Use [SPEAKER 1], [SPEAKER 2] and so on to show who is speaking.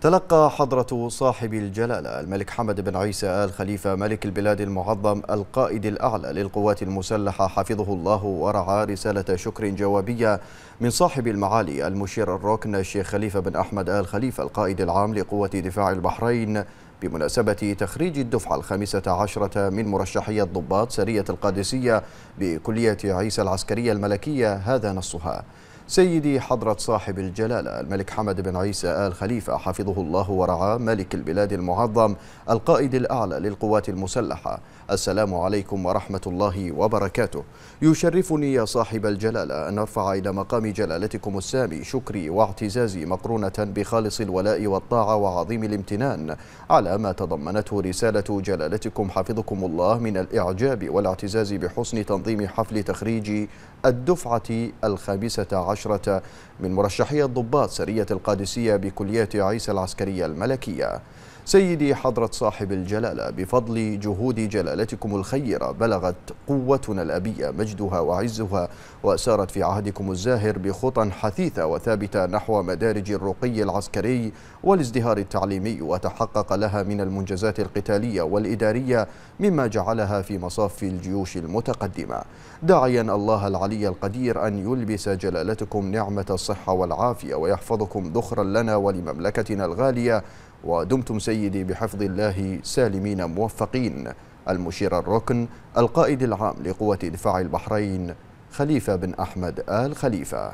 [SPEAKER 1] تلقى حضرة صاحب الجلالة الملك حمد بن عيسى آل خليفة ملك البلاد المعظم القائد الأعلى للقوات المسلحة حفظه الله ورعاه رسالة شكر جوابية من صاحب المعالي المشير الركن الشيخ خليفة بن أحمد آل خليفة القائد العام لقوة دفاع البحرين بمناسبة تخريج الدفعة الخامسة عشرة من مرشحي الضباط سرية القادسية بكلية عيسى العسكرية الملكية هذا نصها سيدي حضرة صاحب الجلالة الملك حمد بن عيسى آل خليفة حفظه الله ورعاه ملك البلاد المعظم القائد الأعلى للقوات المسلحة السلام عليكم ورحمة الله وبركاته يشرفني يا صاحب الجلالة أن أرفع إلى مقام جلالتكم السامي شكري واعتزازي مقرونة بخالص الولاء والطاعة وعظيم الامتنان على ما تضمنته رسالة جلالتكم حفظكم الله من الإعجاب والاعتزاز بحسن تنظيم حفل تخريج الدفعة الخامسة عشر عشرة من مرشحي الضباط سرية القادسية بكلية عيسى العسكرية الملكية سيدي حضرة صاحب الجلالة بفضل جهود جلالتكم الخيرة بلغت قوتنا الأبية مجدها وعزها وسارت في عهدكم الزاهر بخطى حثيثة وثابتة نحو مدارج الرقي العسكري والازدهار التعليمي وتحقق لها من المنجزات القتالية والإدارية مما جعلها في مصاف الجيوش المتقدمة داعيا الله العلي القدير أن يلبس جلالتكم نعمة الصحة والعافية ويحفظكم ذخرا لنا ولمملكتنا الغالية ودمتم سيدي بحفظ الله سالمين موفقين المشير الركن القائد العام لقوة دفاع البحرين خليفة بن أحمد آل خليفة